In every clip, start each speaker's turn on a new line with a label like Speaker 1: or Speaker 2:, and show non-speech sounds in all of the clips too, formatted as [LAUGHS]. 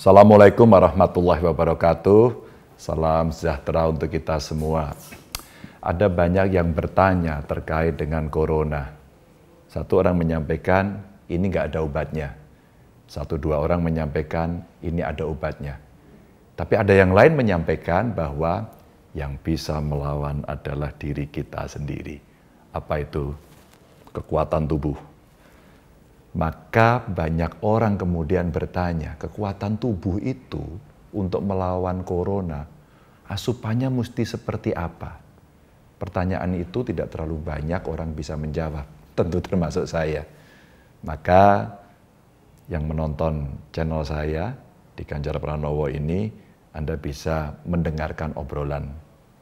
Speaker 1: Assalamualaikum warahmatullahi wabarakatuh. Salam sejahtera untuk kita semua. Ada banyak yang bertanya terkait dengan corona. Satu orang menyampaikan, ini nggak ada obatnya. Satu dua orang menyampaikan, ini ada obatnya. Tapi ada yang lain menyampaikan bahwa yang bisa melawan adalah diri kita sendiri. Apa itu? Kekuatan tubuh maka banyak orang kemudian bertanya, kekuatan tubuh itu untuk melawan corona, asupannya mesti seperti apa? Pertanyaan itu tidak terlalu banyak orang bisa menjawab, [LAUGHS] tentu termasuk saya. Maka yang menonton channel saya di Ganjar Pranowo ini, Anda bisa mendengarkan obrolan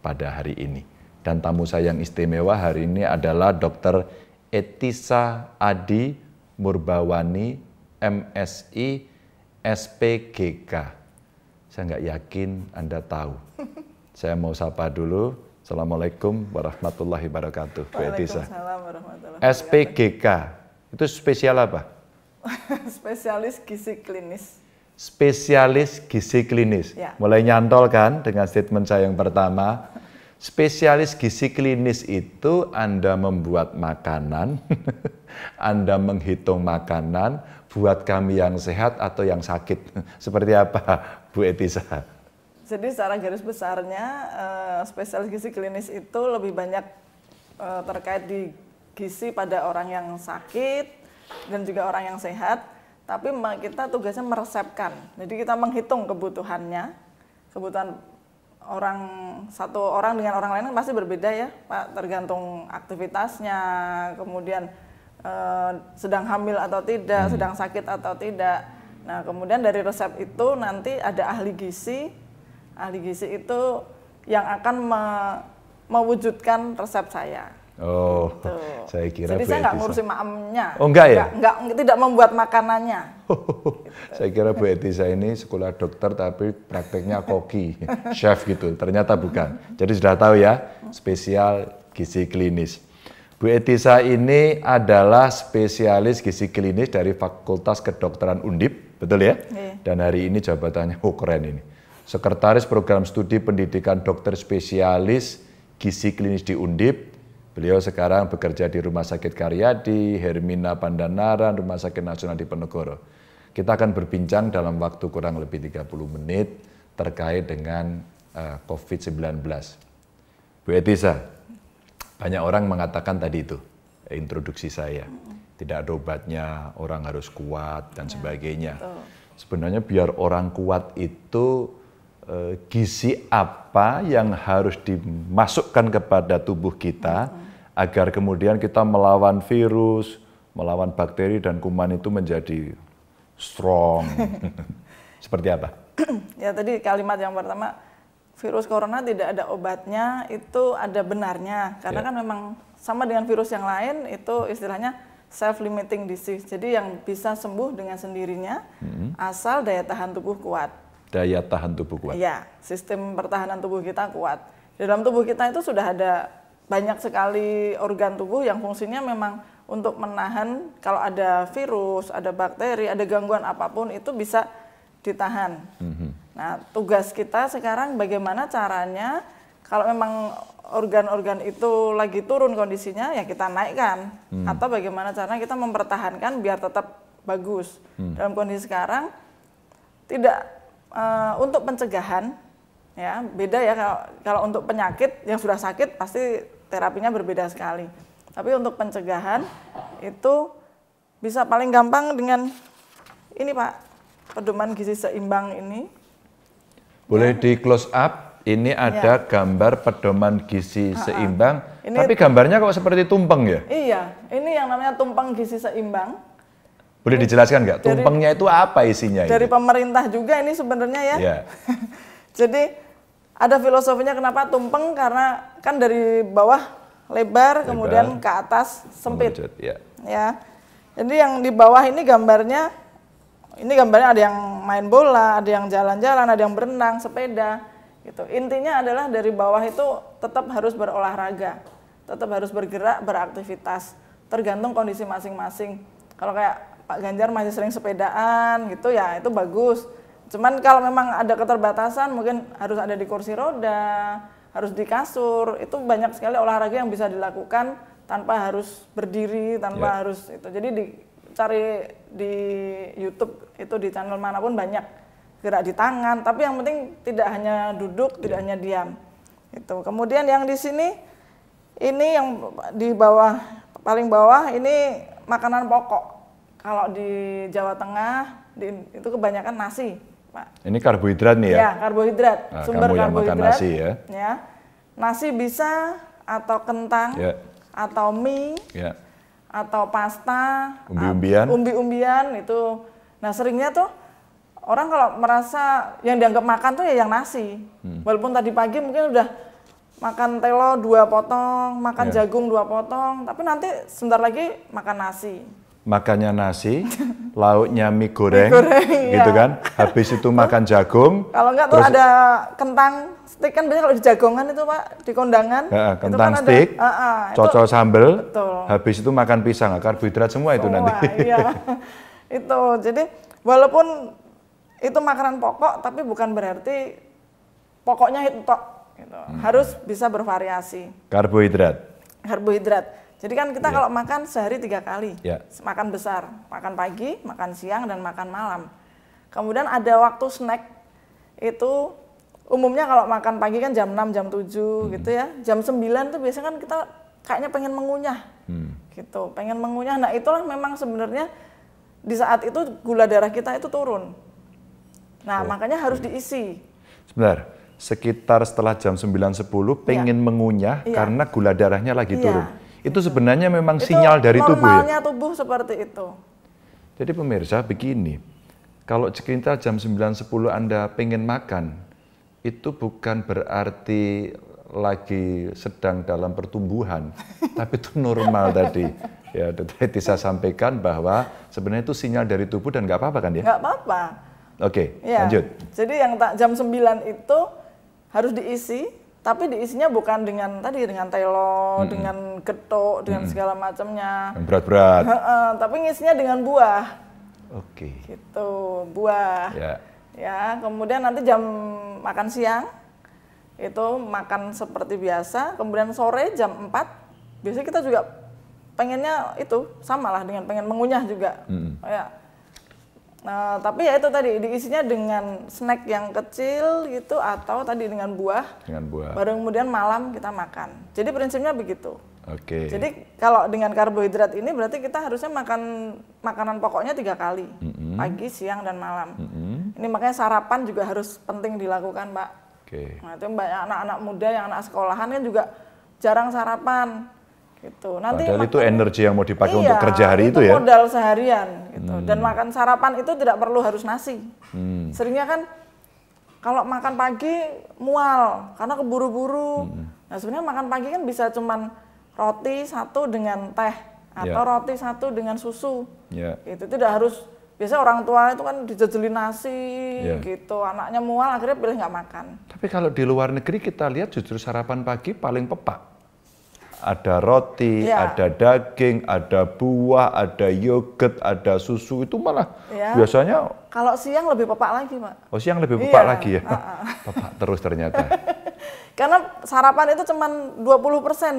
Speaker 1: pada hari ini. Dan tamu saya yang istimewa hari ini adalah Dr. Etisa Adi Murbawani, MSI, SPGK. Saya nggak yakin Anda tahu. [LAUGHS] Saya mau sapa dulu. Assalamualaikum warahmatullahi wabarakatuh. Waalaikumsalam warahmatullahi wabarakatuh. SPGK, itu spesial apa?
Speaker 2: [LAUGHS] Spesialis gizi klinis.
Speaker 1: Spesialis gizi klinis. Ya. Mulai nyantol kan dengan statement saya yang pertama. Spesialis gizi klinis itu Anda membuat makanan [LAUGHS] Anda menghitung makanan buat kami yang sehat atau yang sakit. [LAUGHS] Seperti apa Bu Etisa?
Speaker 2: Jadi secara garis besarnya eh, spesialis gizi klinis itu lebih banyak eh, terkait di gizi pada orang yang sakit dan juga orang yang sehat. Tapi kita tugasnya meresepkan. Jadi kita menghitung kebutuhannya, kebutuhan orang satu orang dengan orang lain kan pasti berbeda ya, Pak, tergantung aktivitasnya, kemudian Eh, sedang hamil atau tidak, hmm. sedang sakit atau tidak. Nah, kemudian dari resep itu nanti ada ahli gizi. Ahli gizi itu yang akan me mewujudkan resep saya.
Speaker 1: Oh, gitu. saya kira. Jadi saya nggak ngurusin
Speaker 2: maamnya. Oh enggak ya? Enggak, enggak tidak membuat makanannya. gitu.
Speaker 1: [LAUGHS] Saya kira Bu Etisa ini sekolah dokter tapi prakteknya koki, [LAUGHS] chef gitu. Ternyata bukan. Jadi sudah tahu ya, spesial gizi klinis. Bu Etisa ini adalah spesialis gizi klinis dari Fakultas Kedokteran Undip, betul ya? Yeah. Dan hari ini jabatannya oh keren ini. Sekretaris Program Studi Pendidikan Dokter Spesialis Gizi Klinis di Undip. Beliau sekarang bekerja di Rumah Sakit Karyadi, Hermina Pandanaran, Rumah Sakit Nasional di Penegoro. Kita akan berbincang dalam waktu kurang lebih 30 menit terkait dengan uh, eh, COVID-19. Bu Etisa, banyak orang mengatakan tadi itu introduksi saya. Tidak ada obatnya, orang harus kuat dan ya, sebagainya. Betul. Sebenarnya biar orang kuat itu eh, gizi apa yang harus dimasukkan kepada tubuh kita -hmm. agar kemudian kita melawan virus, melawan bakteri dan kuman itu menjadi strong. [LAUGHS] Seperti apa?
Speaker 2: ya tadi kalimat yang pertama virus corona tidak ada obatnya itu ada benarnya karena yeah. kan memang sama dengan virus yang lain itu istilahnya self limiting disease jadi yang bisa sembuh dengan sendirinya hmm. asal daya tahan tubuh kuat
Speaker 1: daya tahan tubuh kuat
Speaker 2: ya sistem pertahanan tubuh kita kuat di dalam tubuh kita itu sudah ada banyak sekali organ tubuh yang fungsinya memang untuk menahan kalau ada virus ada bakteri ada gangguan apapun itu bisa ditahan. Mm-hmm. Nah, tugas kita sekarang bagaimana caranya kalau memang organ-organ itu lagi turun kondisinya ya kita naikkan mm. atau bagaimana caranya kita mempertahankan biar tetap bagus. Mm. Dalam kondisi sekarang tidak uh, untuk pencegahan ya, beda ya kalau kalau untuk penyakit yang sudah sakit pasti terapinya berbeda sekali. Tapi untuk pencegahan itu bisa paling gampang dengan ini Pak, pedoman gizi seimbang ini.
Speaker 1: Boleh ya. di close up, ini ya. ada ya. gambar pedoman gizi ha -ha. seimbang, ini, tapi gambarnya kok seperti tumpeng ya?
Speaker 2: Iya, ini yang namanya tumpeng gizi seimbang.
Speaker 1: Boleh dijelaskan nggak? Tumpengnya itu apa isinya? Dari
Speaker 2: ini? pemerintah juga ini sebenarnya ya. ya. [LAUGHS] Jadi ada filosofinya kenapa tumpeng karena kan dari bawah lebar, lebar. kemudian ke atas sempit. ya. ya. Jadi yang di bawah ini gambarnya ini gambarnya ada yang main bola, ada yang jalan-jalan, ada yang berenang, sepeda gitu. Intinya adalah dari bawah itu tetap harus berolahraga, tetap harus bergerak, beraktivitas tergantung kondisi masing-masing. Kalau kayak Pak Ganjar masih sering sepedaan gitu ya itu bagus. Cuman kalau memang ada keterbatasan mungkin harus ada di kursi roda, harus di kasur, itu banyak sekali olahraga yang bisa dilakukan tanpa harus berdiri, tanpa yeah. harus itu. Jadi cari di YouTube itu di channel manapun banyak gerak di tangan tapi yang penting tidak hanya duduk yeah. tidak iya. hanya diam itu kemudian yang di sini ini yang di bawah paling bawah ini makanan pokok kalau di Jawa Tengah di, itu kebanyakan nasi pak
Speaker 1: ini karbohidrat nih ya ya
Speaker 2: karbohidrat nah, sumber kamu yang karbohidrat makan nasi ya ya nasi bisa atau kentang yeah. atau mie yeah. atau pasta umbi-umbian umbi-umbian itu Nah seringnya tuh orang kalau merasa yang dianggap makan tuh ya yang nasi. Hmm. Walaupun tadi pagi mungkin udah makan telo dua potong, makan yeah. jagung dua potong, tapi nanti sebentar lagi makan nasi.
Speaker 1: Makannya nasi, [LAUGHS] lauknya mie goreng, mie goreng iya. gitu ya. kan. Habis itu makan jagung.
Speaker 2: Kalau enggak tuh ada kentang stik kan biasanya kalau di jagongan itu Pak, di kondangan. Ya,
Speaker 1: kentang kan stik, uh, uh, cocok sambel. Habis itu makan pisang, karbohidrat semua itu nanti. Iya.
Speaker 2: [LAUGHS] itu jadi walaupun itu makanan pokok tapi bukan berarti pokoknya itu tok gitu. hmm. harus bisa bervariasi
Speaker 1: karbohidrat
Speaker 2: karbohidrat jadi kan kita yeah. kalau makan sehari tiga kali yeah. makan besar makan pagi makan siang dan makan malam kemudian ada waktu snack itu umumnya kalau makan pagi kan jam 6 jam 7 hmm. gitu ya jam 9 tuh biasanya kan kita kayaknya pengen mengunyah hmm. gitu pengen mengunyah nah itulah memang sebenarnya di saat itu gula darah kita itu turun. Nah, oh. makanya harus diisi.
Speaker 1: Sebentar, sekitar setelah jam 9.10 iya. pengen ya. mengunyah ya. karena gula darahnya lagi ya. turun. Itu sebenarnya memang itu sinyal dari tubuh ya? normalnya
Speaker 2: tubuh seperti itu.
Speaker 1: Jadi pemirsa begini, kalau sekitar jam 9.10 Anda pengen makan, itu bukan berarti lagi sedang dalam pertumbuhan, [LAUGHS] tapi itu normal tadi. Ya, tadi saya sampaikan bahwa sebenarnya itu sinyal dari tubuh dan nggak apa-apa kan ya? Nggak apa-apa. Oke, okay, ya. lanjut.
Speaker 2: Jadi yang tak jam 9 itu harus diisi, tapi diisinya bukan dengan tadi dengan telo, hmm. dengan getuk, dengan hmm. segala macamnya. Berat-berat. tapi ngisinya dengan buah. Oke. Okay. Gitu, buah. Ya. ya, kemudian nanti jam makan siang itu makan seperti biasa kemudian sore jam 4 biasanya kita juga pengennya itu sama lah dengan pengen mengunyah juga hmm. ya nah, tapi ya itu tadi diisinya dengan snack yang kecil gitu atau tadi dengan buah dengan buah baru kemudian malam kita makan jadi prinsipnya begitu oke okay. jadi kalau dengan karbohidrat ini berarti kita harusnya makan makanan pokoknya tiga kali mm -hmm. pagi siang dan malam mm -hmm. ini makanya sarapan juga harus penting dilakukan pak Oke. Okay. Nah, itu banyak anak-anak muda yang anak sekolahan kan juga jarang sarapan gitu. Nanti Padahal makan, itu
Speaker 1: energi yang mau dipakai iya, untuk kerja hari itu, itu ya. modal
Speaker 2: seharian gitu. Hmm. Dan makan sarapan itu tidak perlu harus nasi. Hmm. Seringnya kan kalau makan pagi mual karena keburu-buru. Hmm. Nah, sebenarnya makan pagi kan bisa cuman roti satu dengan teh atau yeah. roti satu dengan susu. Yeah. Itu tidak harus biasanya orang tua itu kan dijajeli nasi yeah. gitu anaknya mual akhirnya pilih nggak makan
Speaker 1: tapi kalau di luar negeri kita lihat justru sarapan pagi paling pepak ada roti yeah. ada daging ada buah ada yogurt ada susu itu malah
Speaker 2: yeah. biasanya kalau siang lebih pepak lagi pak
Speaker 1: oh siang lebih pepak yeah. lagi ya uh -uh. [LAUGHS] pepak terus ternyata [LAUGHS]
Speaker 2: Karena sarapan itu cuma 20%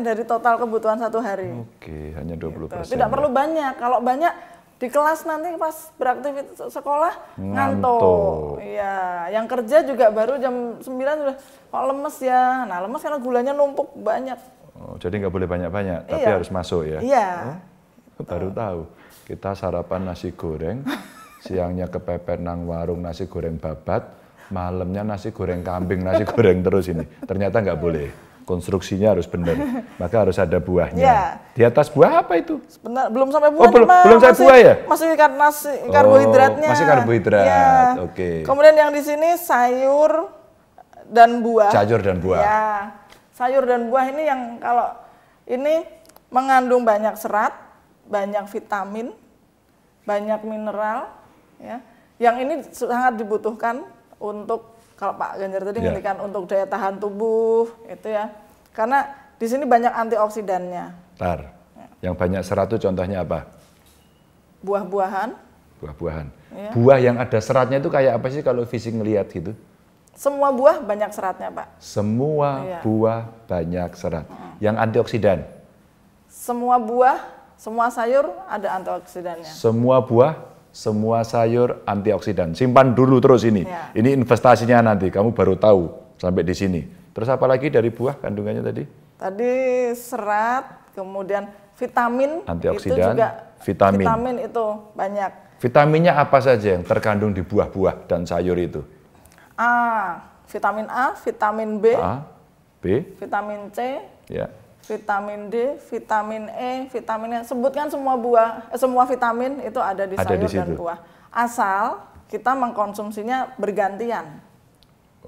Speaker 2: dari total kebutuhan satu hari. Oke, hanya 20%. Gitu. Tidak perlu banyak. Kalau banyak di kelas nanti pas beraktivitas sekolah ngantuk. ngantuk. Iya, yang kerja juga baru jam 9 sudah kok lemes ya. Nah, lemes karena gulanya numpuk banyak.
Speaker 1: Oh, jadi nggak boleh banyak-banyak, iya. tapi harus masuk ya. Iya. Oh, baru tahu. Kita sarapan nasi goreng, [LAUGHS] siangnya kepepet nang warung nasi goreng babat, malamnya nasi goreng kambing, nasi goreng terus ini. Ternyata nggak boleh konstruksinya harus benar. [LAUGHS] Maka harus ada buahnya. Ya. Di atas buah
Speaker 2: apa itu? Benar, belum sampai oh, buah. Oh, belum, belum sampai buah ya? Masih karena karbohidratnya. Oh, masih karbohidrat.
Speaker 1: Ya. Oke. Okay. Kemudian
Speaker 2: yang di sini sayur dan buah. Sayur dan buah. Ya. Sayur dan buah ini yang kalau ini mengandung banyak serat, banyak vitamin, banyak mineral ya. Yang ini sangat dibutuhkan untuk kalau Pak Ganjar tadi yeah. Iya. untuk daya tahan tubuh itu ya. Karena di sini banyak antioksidannya.
Speaker 1: Tar. Ya. Yang banyak serat itu contohnya apa?
Speaker 2: Buah-buahan. Buah-buahan. Ya. Buah
Speaker 1: yang ada seratnya itu kayak apa sih kalau fisik ngelihat gitu?
Speaker 2: Semua buah banyak seratnya, Pak.
Speaker 1: Semua ya. buah banyak serat. Hmm. Yang antioksidan.
Speaker 2: Semua buah, semua sayur ada antioksidannya.
Speaker 1: Semua buah semua sayur antioksidan. Simpan dulu terus ini. Ya. Ini investasinya nanti kamu baru tahu sampai di sini. Terus apa lagi dari buah kandungannya tadi?
Speaker 2: Tadi serat, kemudian vitamin antioksidan, itu juga
Speaker 1: vitamin. Vitamin
Speaker 2: itu banyak.
Speaker 1: Vitaminnya apa saja yang terkandung di buah-buah dan sayur itu?
Speaker 2: A, vitamin A, vitamin B, A, B, vitamin C, ya vitamin D, vitamin E, vitaminnya sebutkan semua buah, eh, semua vitamin itu ada di ada sayur di dan buah. Asal kita mengkonsumsinya bergantian.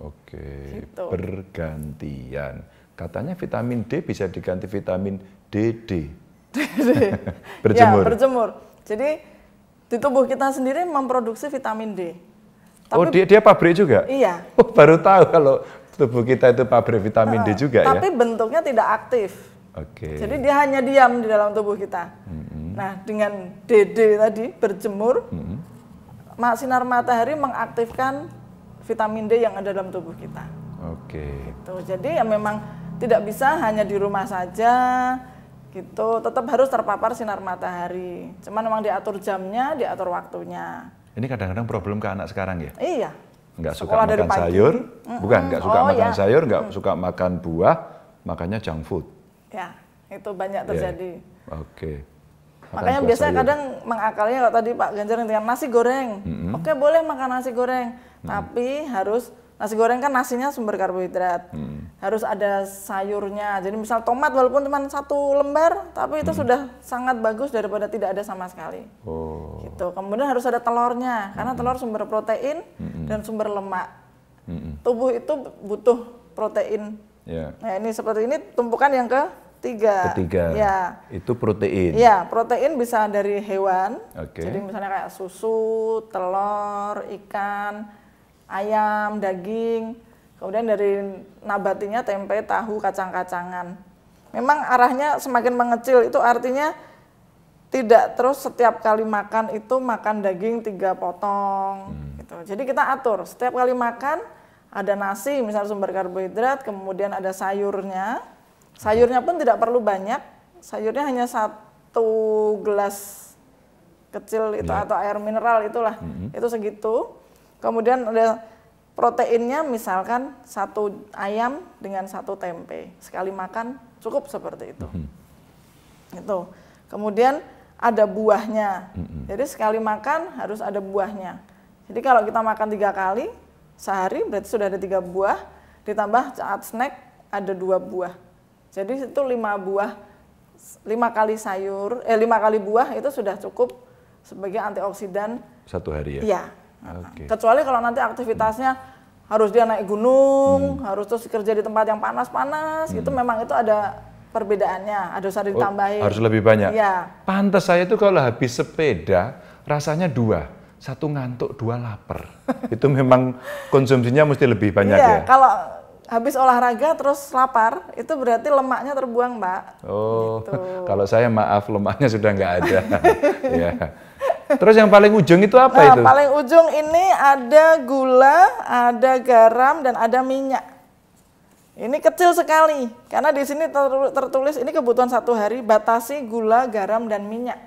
Speaker 1: Oke, gitu. bergantian. Katanya vitamin D bisa diganti vitamin DD. [LAUGHS]
Speaker 2: [LAUGHS] berjemur. Ya, berjemur. Jadi di tubuh kita sendiri memproduksi vitamin D. Oh, Tapi, oh, dia
Speaker 1: dia pabrik juga? Iya. Oh, baru tahu kalau tubuh kita itu pabrik vitamin D ah, juga tapi ya. Tapi
Speaker 2: bentuknya tidak aktif. Oke. Okay. Jadi dia hanya diam di dalam tubuh kita. Mm -hmm. Nah, dengan DD tadi berjemur, mm -hmm. sinar matahari mengaktifkan vitamin D yang ada dalam tubuh kita. Oke. Okay. Gitu. Jadi ya memang tidak bisa hanya di rumah saja gitu, tetap harus terpapar sinar matahari. Cuman memang diatur jamnya, diatur waktunya.
Speaker 1: Ini kadang-kadang problem ke anak sekarang ya? Iya nggak suka Sekolah makan sayur, bukan nggak suka oh, makan ya. sayur, nggak hmm. suka makan buah, makanya junk food.
Speaker 2: Ya, itu banyak iya. terjadi.
Speaker 1: Yeah. Oke. Okay. Makanya biasanya sayur. kadang
Speaker 2: mengakalnya kalau tadi Pak Ganjar dengan nasi goreng, mm-hmm. oke boleh makan nasi goreng, mm-hmm. tapi harus nasi goreng kan nasinya sumber karbohidrat hmm. harus ada sayurnya jadi misal tomat walaupun cuma satu lembar tapi itu hmm. sudah sangat bagus daripada tidak ada sama sekali oh. gitu kemudian harus ada telurnya hmm. karena telur sumber protein hmm. dan sumber lemak hmm. tubuh itu butuh protein yeah. nah ini seperti ini tumpukan yang ke tiga ketiga ya
Speaker 1: itu protein ya
Speaker 2: protein bisa dari hewan okay. jadi misalnya kayak susu telur ikan ayam, daging, kemudian dari nabatinya tempe, tahu, kacang-kacangan. Memang arahnya semakin mengecil, itu artinya tidak terus setiap kali makan itu makan daging tiga potong hmm. gitu. Jadi kita atur setiap kali makan ada nasi misalnya sumber karbohidrat, kemudian ada sayurnya. Sayurnya pun tidak perlu banyak, sayurnya hanya satu gelas kecil itu yeah. atau air mineral itulah -hmm. itu segitu. Kemudian ada proteinnya misalkan satu ayam dengan satu tempe. Sekali makan cukup seperti itu. Hmm. Itu. Kemudian ada buahnya. Hmm. Jadi sekali makan harus ada buahnya. Jadi kalau kita makan tiga kali sehari berarti sudah ada tiga buah. Ditambah saat snack ada dua buah. Jadi itu lima buah, lima kali sayur, eh lima kali buah itu sudah cukup sebagai antioksidan.
Speaker 1: Satu hari ya? Iya, Okay.
Speaker 2: Kecuali kalau nanti aktivitasnya harus dia naik gunung, hmm. harus terus kerja di tempat yang panas-panas, hmm. itu memang itu ada perbedaannya, ada usaha oh, ditambahin. Oh, harus lebih banyak. Iya.
Speaker 1: Pantas saya itu kalau habis sepeda rasanya dua, satu ngantuk, dua lapar. [LAUGHS] itu memang konsumsinya mesti lebih banyak iya, ya.
Speaker 2: Kalau habis olahraga terus lapar, itu berarti lemaknya terbuang, Mbak.
Speaker 1: Oh, gitu. kalau saya maaf lemaknya sudah nggak ada. [LAUGHS] ya. Terus yang paling ujung itu apa nah, itu? Paling
Speaker 2: ujung ini ada gula, ada garam dan ada minyak. Ini kecil sekali karena di sini tertulis ini kebutuhan satu hari batasi gula, garam dan minyak.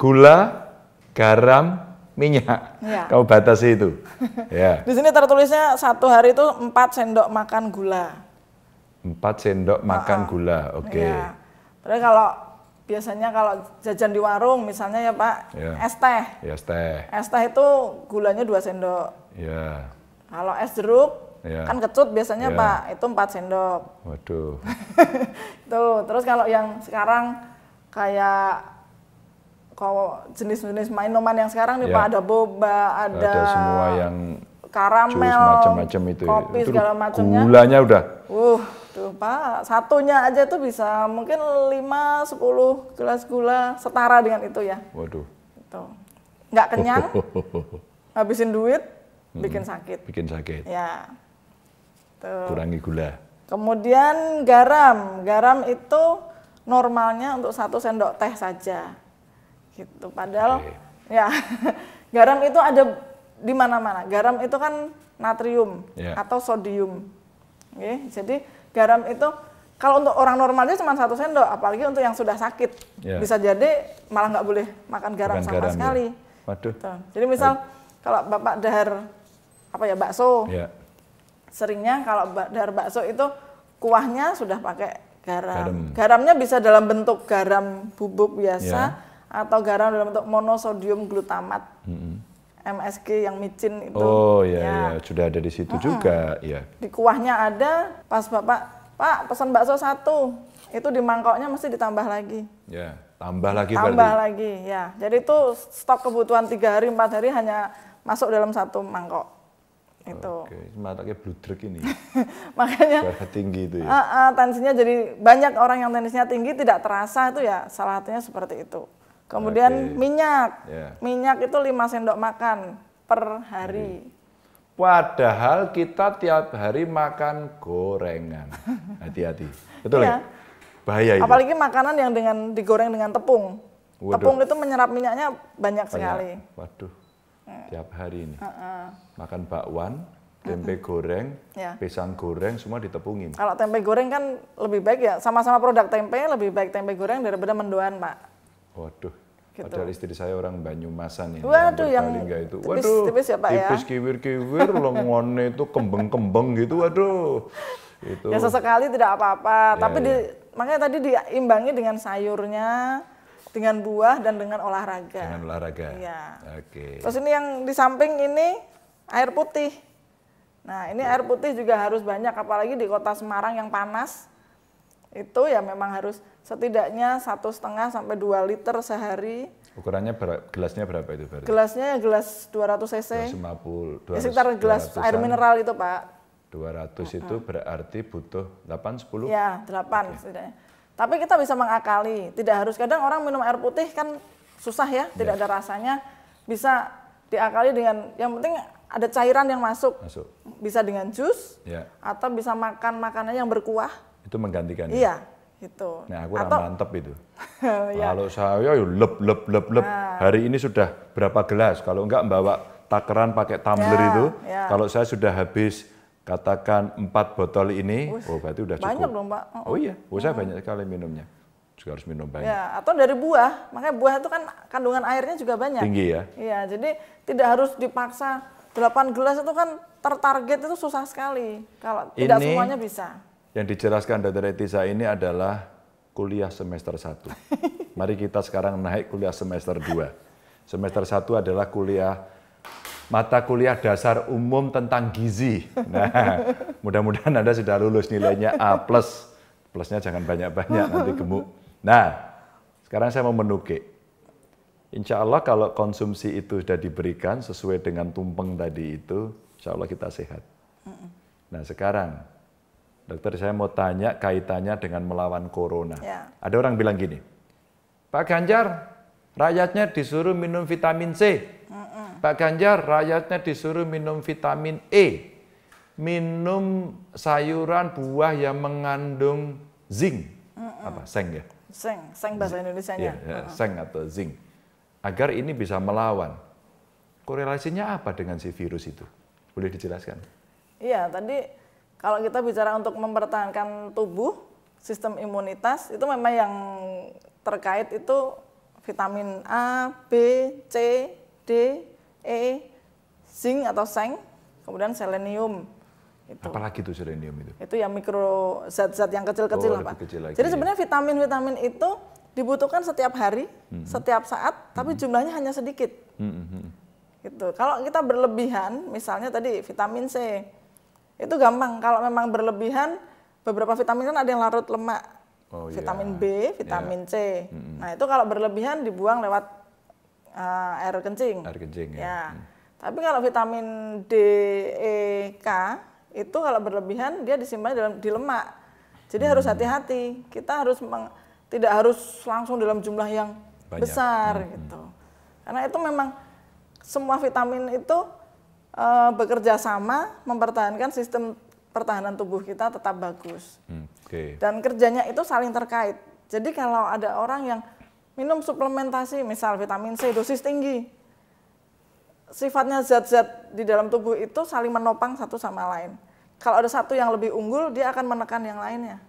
Speaker 1: Gula, garam, minyak. Ya. Kau batasi itu. [LAUGHS] ya.
Speaker 2: Di sini tertulisnya satu hari itu empat sendok makan gula.
Speaker 1: Empat sendok makan uh gula. Oke. Okay. Ya.
Speaker 2: Terus kalau biasanya kalau jajan di warung misalnya ya Pak, yeah. es teh. Ya, es teh. Es teh itu gulanya dua sendok. Iya. Kalau es jeruk yeah. kan kecut biasanya yeah. Pak, itu empat sendok. Waduh. [LAUGHS] Tuh, terus kalau yang sekarang kayak kalau jenis-jenis minuman yang sekarang nih yeah. Pak ya. ada boba, ada, ada semua yang karamel, macam-macam itu. Ya. Kopi itu segala macamnya. Gulanya udah. Uh Tuh gitu. Pak, satunya aja tuh bisa mungkin 5-10 gelas gula setara dengan itu ya. Waduh. Itu. Nggak kenyang, [LAUGHS] habisin duit, hmm. bikin sakit. Bikin sakit. Ya. Tuh. Gitu. Kurangi gula. Kemudian garam. Garam itu normalnya untuk satu sendok teh saja. Gitu. Padahal okay. ya [LAUGHS] garam itu ada di mana-mana. Garam itu kan natrium yeah. atau sodium. Okay. Jadi garam itu kalau untuk orang normalnya cuma satu sendok, apalagi untuk yang sudah sakit ya. bisa jadi malah nggak boleh makan garam makan sama garam, ya. sekali. Ya. Waduh. Gitu. Jadi misal Aduh. kalau bapak dahar apa ya bakso, ya. seringnya kalau dahar bakso itu kuahnya sudah pakai garam. garam. Garamnya bisa dalam bentuk garam bubuk biasa ya. atau garam dalam bentuk monosodium glutamat. -hmm. MSG yang micin itu.
Speaker 1: Oh iya, ya. iya. sudah ada di situ uh -uh. juga. Iya.
Speaker 2: Di kuahnya ada, pas bapak, Pak pesan bakso satu, itu di mangkoknya mesti ditambah lagi.
Speaker 1: Ya, tambah lagi Tambah berarti.
Speaker 2: lagi, ya. Jadi itu stok kebutuhan tiga hari, empat hari hanya masuk dalam satu mangkok. Itu.
Speaker 1: Oke, kayak bludrek ini.
Speaker 2: [LAUGHS] Makanya.
Speaker 1: Suara tinggi itu ya. Uh,
Speaker 2: uh, tensinya jadi banyak orang yang tensinya tinggi tidak terasa itu ya salah satunya seperti itu. Kemudian okay. minyak. Yeah. Minyak itu 5 sendok makan per hari.
Speaker 1: Padahal kita tiap hari makan gorengan. [LAUGHS] Hati-hati. Betul iya. ya? Yeah. Bahaya itu. Apalagi
Speaker 2: makanan yang dengan digoreng dengan tepung. Waduh. Tepung itu menyerap minyaknya banyak, banyak. sekali. Waduh. Hmm.
Speaker 1: Tiap hari ini. Uh -uh. Makan bakwan, hmm. tempe goreng, yeah. pisang goreng semua ditepungin.
Speaker 2: Kalau tempe goreng kan lebih baik ya, sama-sama produk tempe lebih baik tempe goreng daripada mendoan, Pak.
Speaker 1: Waduh. Gitu. Padahal istri saya orang Banyumasan ini. Waduh yang itu. Waduh, tipis, tipis ya Pak tipis, ya. Tipis kiwir-kiwir, [LAUGHS] lengone itu kembeng-kembeng gitu. Waduh. Itu. Ya sesekali
Speaker 2: tidak apa-apa, ya, ya. tapi ya. Di, makanya tadi diimbangi dengan sayurnya, dengan buah dan dengan olahraga. Dengan
Speaker 1: olahraga. Iya. Oke. Okay. Terus ini
Speaker 2: yang di samping ini air putih. Nah, ini air putih juga harus banyak apalagi di kota Semarang yang panas itu ya memang harus setidaknya satu setengah sampai dua liter sehari.
Speaker 1: Ukurannya ber gelasnya berapa itu Berarti? Gelasnya
Speaker 2: ya gelas 200 cc.
Speaker 1: 250. 200, ya, sekitar gelas 200 air mineral itu Pak. 200 uh -huh. itu berarti butuh 8 10?
Speaker 2: Ya, 8 okay. Tapi kita bisa mengakali, tidak harus kadang orang minum air putih kan susah ya, tidak yes. Ya. ada rasanya. Bisa diakali dengan yang penting ada cairan yang masuk. masuk. Bisa dengan jus yeah. atau bisa makan makanan yang berkuah
Speaker 1: itu menggantikan iya itu. nah aku Atau, mantep itu
Speaker 2: [LAUGHS] ya. kalau
Speaker 1: saya leb leb leb leb nah. hari ini sudah berapa gelas kalau enggak bawa takaran pakai tumbler ya, itu ya. kalau saya sudah habis katakan empat botol ini Ush, oh berarti udah cukup banyak dong Mbak? oh, oh iya oh, saya oh. banyak sekali minumnya juga harus minum banyak.
Speaker 2: Ya, atau dari buah. Makanya buah itu kan kandungan airnya juga banyak. Tinggi ya. Iya, jadi tidak harus dipaksa delapan gelas itu kan tertarget itu susah sekali. Kalau tidak semuanya bisa
Speaker 1: yang dijelaskan Dr. Etisa ini adalah kuliah semester 1. [LAUGHS] Mari kita sekarang naik kuliah semester 2. Semester 1 adalah kuliah mata kuliah dasar umum tentang gizi. Nah, [LAUGHS] mudah-mudahan Anda sudah lulus nilainya A+. Plus. Plusnya jangan banyak-banyak nanti gemuk. Nah, sekarang saya mau menukik. Insya Allah kalau konsumsi itu sudah diberikan sesuai dengan tumpeng tadi itu, insya Allah kita sehat. Nah sekarang Dokter saya mau tanya kaitannya dengan melawan corona. Ya. Ada orang bilang gini, Pak Ganjar, rakyatnya disuruh minum vitamin C. Mm-mm. Pak Ganjar, rakyatnya disuruh minum vitamin E. Minum sayuran buah yang mengandung zinc. Mm-mm. Apa, seng ya?
Speaker 2: Seng, seng bahasa indonesia Ya,
Speaker 1: ya, eh, seng atau zinc. Agar ini bisa melawan. Korelasinya apa dengan si virus itu? Boleh dijelaskan?
Speaker 2: Iya, tadi kalau kita bicara untuk mempertahankan tubuh, sistem imunitas itu memang yang terkait itu vitamin A, B, C, D, E, zinc atau seng, kemudian selenium.
Speaker 1: Itu. Apalagi itu selenium itu?
Speaker 2: Itu yang mikro zat-zat yang kecil-kecil oh, lah Pak.
Speaker 1: Kecil lagi, Jadi iya. sebenarnya
Speaker 2: vitamin-vitamin itu dibutuhkan setiap hari, mm -hmm. setiap saat, tapi mm -hmm. jumlahnya hanya sedikit. Mm -hmm. Gitu. Kalau kita berlebihan, misalnya tadi vitamin C, itu gampang. Kalau memang berlebihan, beberapa vitamin kan ada yang larut lemak. Oh, iya. vitamin yeah. B, iya. vitamin yeah. C. Mm -hmm. Nah itu kalau berlebihan dibuang lewat uh, air kencing. Air kencing ya. ya. Mm. Tapi kalau vitamin D, E, K itu kalau berlebihan dia disimpan dalam di lemak. Jadi mm. harus hati-hati. Kita harus meng, tidak harus langsung dalam jumlah yang
Speaker 1: Banyak. besar hmm. hmm.
Speaker 2: gitu. Karena itu memang semua vitamin itu Eh, bekerja sama mempertahankan sistem pertahanan tubuh kita tetap bagus. Okay. Dan kerjanya itu saling terkait. Jadi kalau ada orang yang minum suplementasi, misal vitamin C dosis tinggi, sifatnya zat-zat di dalam tubuh itu saling menopang satu sama lain. Kalau ada satu yang lebih unggul, dia akan menekan yang lainnya.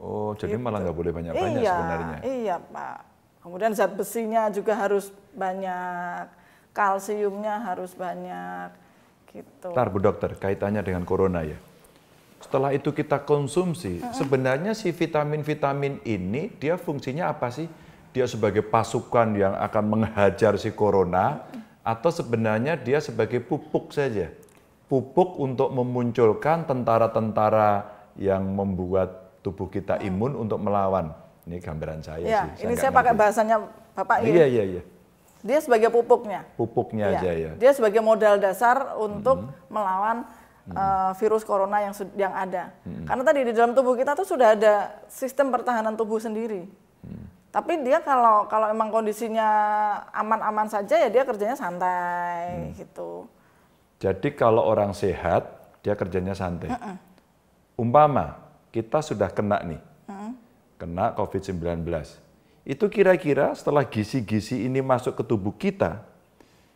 Speaker 1: Oh, jadi gitu. malah nggak boleh banyak-banyak iya, sebenarnya.
Speaker 2: Iya, Pak. Kemudian zat besinya juga harus banyak kalsiumnya harus banyak gitu. Ntar Bu
Speaker 1: Dokter, kaitannya dengan corona ya. Setelah itu kita konsumsi, sebenarnya si vitamin-vitamin ini dia fungsinya apa sih? Dia sebagai pasukan yang akan menghajar si corona mm-hmm. atau sebenarnya dia sebagai pupuk saja? Pupuk untuk memunculkan tentara-tentara yang membuat tubuh kita imun untuk melawan. Ini gambaran saya ya, sih. Saya ini saya pakai bahasanya
Speaker 2: Bapak iya, ini. Iya, iya, iya. Dia sebagai pupuknya.
Speaker 1: Pupuknya ya. aja ya. Dia
Speaker 2: sebagai modal dasar untuk hmm. melawan hmm. Uh, virus corona yang yang ada. Hmm. Karena tadi di dalam tubuh kita tuh sudah ada sistem pertahanan tubuh sendiri. Mm-hmm. Tapi dia kalau kalau emang kondisinya aman-aman saja ya dia kerjanya santai hmm. gitu.
Speaker 1: Jadi kalau orang sehat dia kerjanya santai. Uh -uh. Umpama kita sudah kena nih, uh -uh. kena COVID 19 itu kira-kira setelah gizi-gizi ini masuk ke tubuh kita,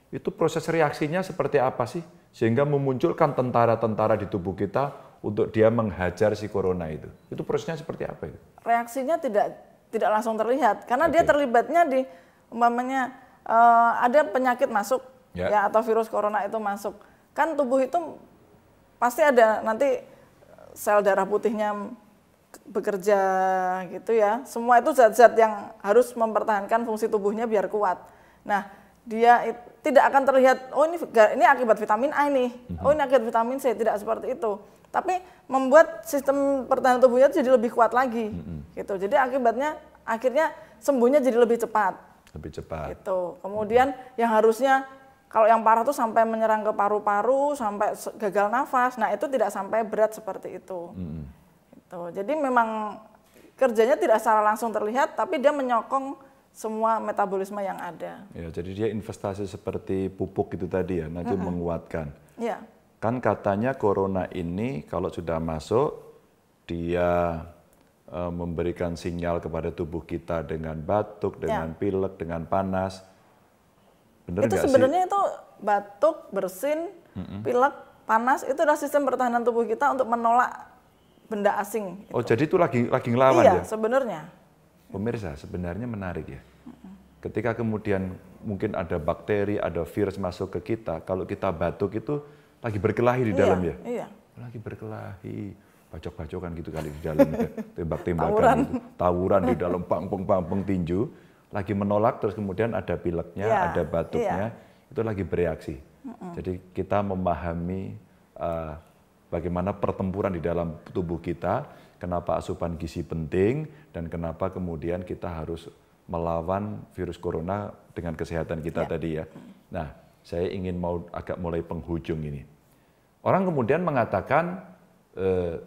Speaker 1: itu proses reaksinya seperti apa sih? Sehingga memunculkan tentara-tentara di tubuh kita untuk dia menghajar si corona itu. Itu prosesnya seperti apa itu?
Speaker 2: Reaksinya tidak tidak langsung terlihat karena okay. dia terlibatnya di umpamanya uh, ada penyakit masuk yeah. ya atau virus corona itu masuk. Kan tubuh itu pasti ada nanti sel darah putihnya bekerja gitu ya. Semua itu zat-zat yang harus mempertahankan fungsi tubuhnya biar kuat. Nah, dia tidak akan terlihat oh ini ini akibat vitamin A nih, mhm. Oh ini akibat vitamin C, tidak seperti itu. Tapi membuat sistem pertahanan tubuhnya jadi lebih kuat lagi. Mhm. Gitu. Jadi akibatnya akhirnya sembuhnya jadi lebih cepat. Lebih cepat. Gitu. Kemudian yang harusnya kalau yang parah tuh sampai menyerang ke paru-paru, sampai gagal nafas. Nah, itu tidak sampai berat seperti itu. hmm gitu. jadi memang kerjanya tidak secara langsung terlihat, tapi dia menyokong semua metabolisme yang ada.
Speaker 1: Ya, jadi dia investasi seperti pupuk itu tadi ya, nanti mm -hmm. menguatkan. Ya. Kan katanya corona ini kalau sudah masuk, dia e, memberikan sinyal kepada tubuh kita dengan batuk, dengan ya. pilek, dengan panas. Bener itu sebenarnya
Speaker 2: sih? itu batuk, bersin, mm -hmm. pilek, panas itu adalah sistem pertahanan tubuh kita untuk menolak benda asing.
Speaker 1: Gitu. Oh, jadi itu lagi lagi ngelawan iya, ya? Iya, sebenarnya. Pemirsa, sebenarnya menarik ya. Ketika kemudian mungkin ada bakteri, ada virus masuk ke kita, kalau kita batuk itu lagi berkelahi di iya, dalam ya? Iya. Lagi
Speaker 2: berkelahi,
Speaker 1: bacok-bacokan gitu kali di dalam ya. [LAUGHS] Tembak-tembakan tawuran. Gitu. tawuran di dalam pangpeng-pangpeng tinju, lagi menolak terus kemudian ada pileknya, iya, ada batuknya, iya. itu lagi bereaksi. Mm -mm. Jadi kita memahami uh, bagaimana pertempuran di dalam tubuh kita, kenapa asupan gizi penting, dan kenapa kemudian kita harus melawan virus corona dengan kesehatan kita ya. tadi ya. Nah, saya ingin mau agak mulai penghujung ini. Orang kemudian mengatakan eh,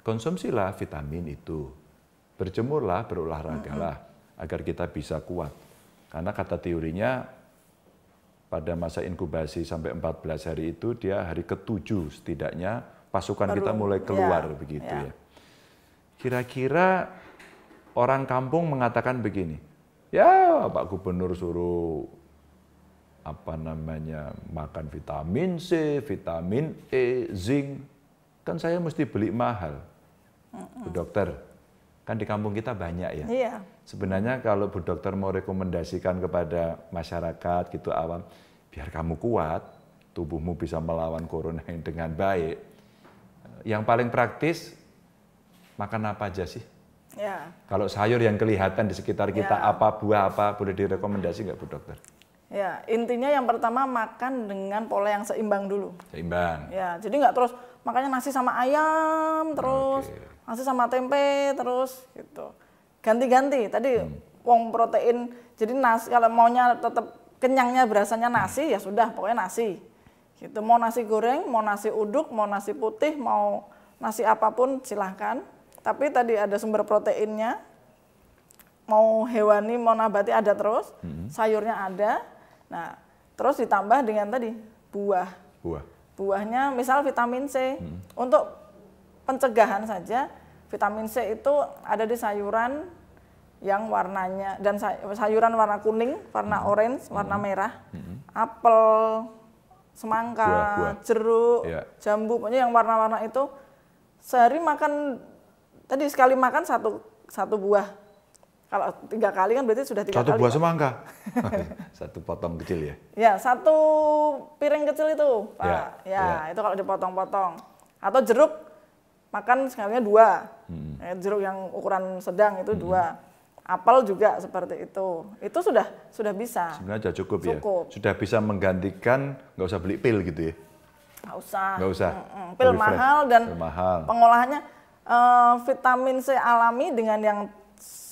Speaker 1: konsumsilah vitamin itu, berjemurlah, berolahragalah agar kita bisa kuat. Karena kata teorinya pada masa inkubasi sampai 14 hari itu dia hari ketujuh setidaknya pasukan Baru, kita mulai ya, keluar ya, begitu ya. Kira-kira orang kampung mengatakan begini, ya Pak Gubernur suruh apa namanya makan vitamin C, vitamin E, zinc, kan saya mesti beli mahal, mm dokter Kan di kampung kita banyak ya. Iya. Sebenarnya kalau Bu Dokter mau rekomendasikan kepada masyarakat gitu awam, biar kamu kuat, tubuhmu bisa melawan corona dengan baik. Yang paling praktis makan apa aja sih? Ya. Kalau sayur yang kelihatan di sekitar kita ya. apa buah apa boleh direkomendasi nggak Bu Dokter?
Speaker 2: Ya, intinya yang pertama makan dengan pola yang seimbang dulu. Seimbang. Ya, jadi nggak terus makanya nasi sama ayam terus nasi sama tempe terus gitu ganti-ganti tadi hmm. wong protein jadi nasi kalau maunya tetap kenyangnya berasanya hmm. nasi ya sudah pokoknya nasi gitu mau nasi goreng mau nasi uduk mau nasi putih mau nasi apapun silahkan tapi tadi ada sumber proteinnya mau hewani mau nabati ada terus hmm. sayurnya ada nah terus ditambah dengan tadi buah buah buahnya misal vitamin C hmm. untuk pencegahan saja vitamin C itu ada di sayuran yang warnanya dan sayuran warna kuning, warna mm-hmm. orange, warna mm-hmm. merah, mm-hmm. apel, semangka, jeruk, iya. jambu, pokoknya yang warna-warna itu sehari makan tadi sekali makan satu satu buah kalau tiga kali kan berarti sudah tiga satu kali. Satu buah
Speaker 1: semangka. [LAUGHS] satu potong kecil ya?
Speaker 2: Ya, satu piring kecil itu, Pak. Ya, ya, ya. itu kalau dipotong-potong. Atau jeruk makan sekalinya dua. Hmm. Eh, jeruk yang ukuran sedang itu hmm. dua. Apel juga seperti itu. Itu sudah sudah bisa.
Speaker 1: Sebenarnya sudah cukup, ya? cukup. ya. Sudah bisa menggantikan nggak usah beli pil gitu ya.
Speaker 2: Nggak usah. Nggak usah. Mm-mm. Pil Lebih mahal fresh. dan pil mahal. pengolahannya uh, vitamin C alami dengan yang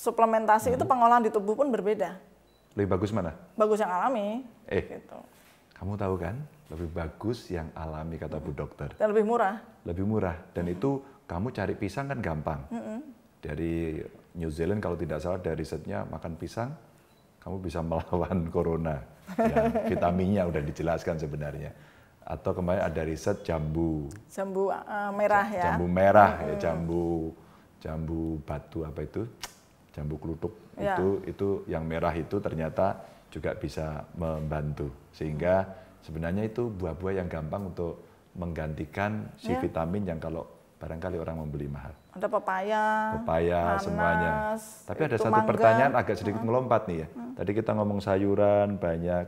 Speaker 2: suplementasi hmm. itu pengolahan di tubuh pun berbeda. Lebih bagus mana? Bagus yang alami.
Speaker 1: Eh, gitu. kamu tahu kan? Lebih bagus yang alami kata Bu Dokter.
Speaker 2: Dan lebih murah.
Speaker 1: Lebih murah dan hmm. itu kamu cari pisang kan gampang. Mm -hmm. Dari New Zealand kalau tidak salah dari risetnya makan pisang kamu bisa [LAUGHS] melawan corona.
Speaker 2: Ya, vitaminnya
Speaker 1: udah dijelaskan sebenarnya. Atau kemarin ada riset jambu.
Speaker 2: Jambu uh, merah ya. Jambu merah mm -hmm. ya, jambu
Speaker 1: jambu batu apa itu? Jambu kelutuk yeah. itu itu yang merah itu ternyata juga bisa membantu. Sehingga mm. sebenarnya itu buah-buah yang gampang untuk menggantikan si yeah. vitamin yang kalau barangkali orang membeli mahal.
Speaker 2: Ada pepaya, pepaya nanas, semuanya. Tapi ada satu mangga. pertanyaan agak
Speaker 1: sedikit melompat nih ya. Tadi kita ngomong sayuran banyak.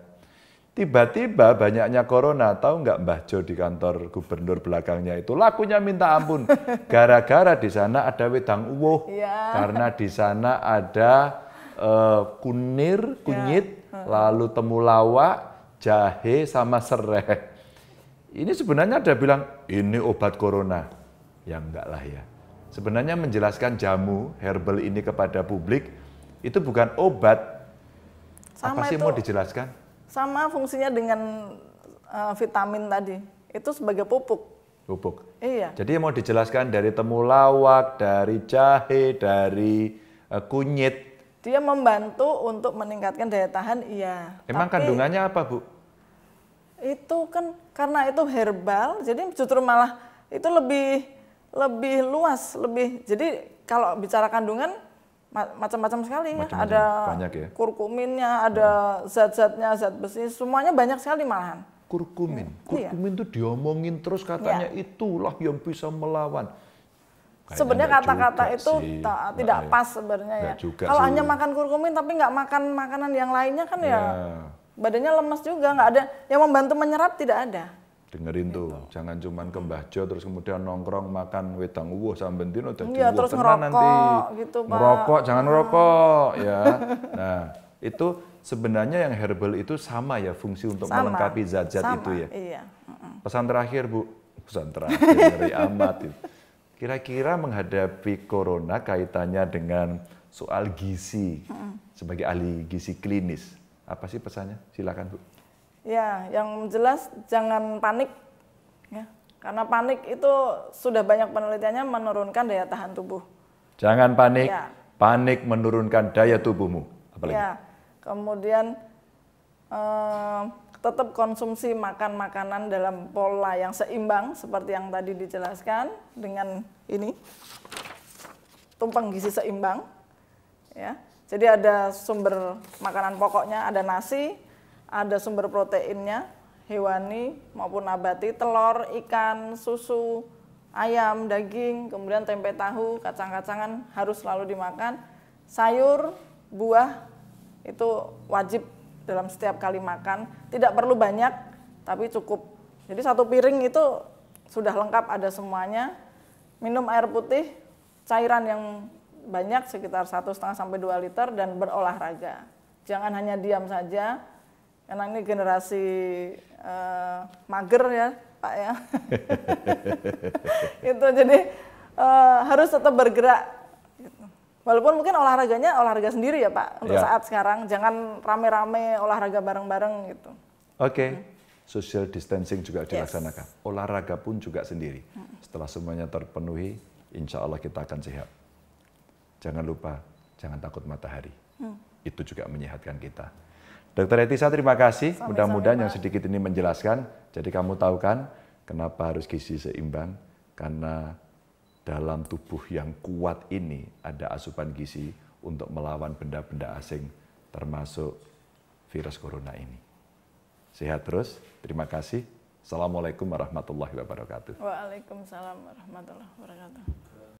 Speaker 1: Tiba-tiba banyaknya corona, tahu nggak Mbah Jo di kantor gubernur belakangnya itu lakunya minta ampun. [LAUGHS] Gara-gara di sana ada wedang uwuh.
Speaker 2: ya. karena
Speaker 1: di sana ada uh, kunir, iya. kunyit, ya. lalu temulawak, jahe sama serai. Ini sebenarnya ada bilang ini obat corona yang enggak lah ya. Sebenarnya menjelaskan jamu herbal ini kepada publik itu bukan obat.
Speaker 2: Sama Apa sih itu, mau dijelaskan? Sama fungsinya dengan uh, vitamin tadi. Itu sebagai pupuk. Pupuk. Iya.
Speaker 1: Jadi mau dijelaskan dari temulawak, dari jahe, dari uh, kunyit.
Speaker 2: Dia membantu untuk meningkatkan daya tahan, iya.
Speaker 1: Emang Tapi, kandungannya apa, Bu?
Speaker 2: Itu kan karena itu herbal, jadi justru malah itu lebih lebih luas, lebih jadi kalau bicara kandungan macam-macam sekali Macem-macem. ada banyak ya. kurkuminnya, ada hmm. zat-zatnya, zat besi, semuanya banyak sekali malahan.
Speaker 1: Kurkumin, hmm. kurkumin itu iya. diomongin terus katanya ya. itulah yang bisa melawan. Kayaknya sebenarnya kata-kata itu ta, tidak nah, pas
Speaker 2: sebenarnya ya. Kalau hanya makan kurkumin tapi nggak makan makanan yang lainnya kan ya, ya badannya lemas juga nggak ada yang membantu menyerap tidak ada
Speaker 1: dengerin tuh gitu. jangan cuma ke Mbah terus kemudian nongkrong makan wedang uwuh sama dino dan ya, terus ngerokok, nanti gitu, Pak. ngerokok jangan ngerokok ya nah itu sebenarnya yang herbal itu sama ya fungsi untuk sama. melengkapi zat-zat itu ya iya. pesan terakhir Bu pesan terakhir dari amat itu kira-kira menghadapi corona kaitannya dengan soal gizi sebagai ahli gizi klinis apa sih pesannya silakan Bu
Speaker 2: Ya, yang jelas jangan panik. Ya, karena panik itu sudah banyak penelitiannya menurunkan daya tahan tubuh.
Speaker 1: Jangan panik. Ya. Panik menurunkan daya tubuhmu. Apalagi? Ya.
Speaker 2: Kemudian eh, tetap konsumsi makan makanan dalam pola yang seimbang seperti yang tadi dijelaskan dengan ini tumpang gizi seimbang. Ya. Jadi ada sumber makanan pokoknya, ada nasi, ada sumber proteinnya hewani maupun nabati, telur, ikan, susu, ayam, daging, kemudian tempe tahu, kacang-kacangan harus selalu dimakan. Sayur, buah itu wajib dalam setiap kali makan. Tidak perlu banyak, tapi cukup. Jadi satu piring itu sudah lengkap ada semuanya. Minum air putih, cairan yang banyak sekitar 1,5 sampai 2 liter dan berolahraga. Jangan hanya diam saja, karena ini generasi uh, mager ya pak ya [LAUGHS] itu jadi uh, harus tetap bergerak walaupun mungkin olahraganya olahraga sendiri ya pak untuk ya. saat sekarang jangan rame-rame olahraga bareng-bareng gitu
Speaker 1: oke okay. hmm. social distancing juga dilaksanakan yes. olahraga pun juga sendiri hmm. setelah semuanya terpenuhi insya Allah kita akan sehat jangan lupa jangan takut matahari hmm. itu juga menyehatkan kita Dokter Etisa terima kasih. Mudah-mudahan yang sedikit ini menjelaskan. Jadi kamu tahu kan kenapa harus gizi seimbang? Karena dalam tubuh yang kuat ini ada asupan gizi untuk melawan benda-benda asing termasuk virus corona ini. Sehat terus. Terima kasih. Assalamualaikum warahmatullahi wabarakatuh.
Speaker 2: Waalaikumsalam warahmatullahi wabarakatuh.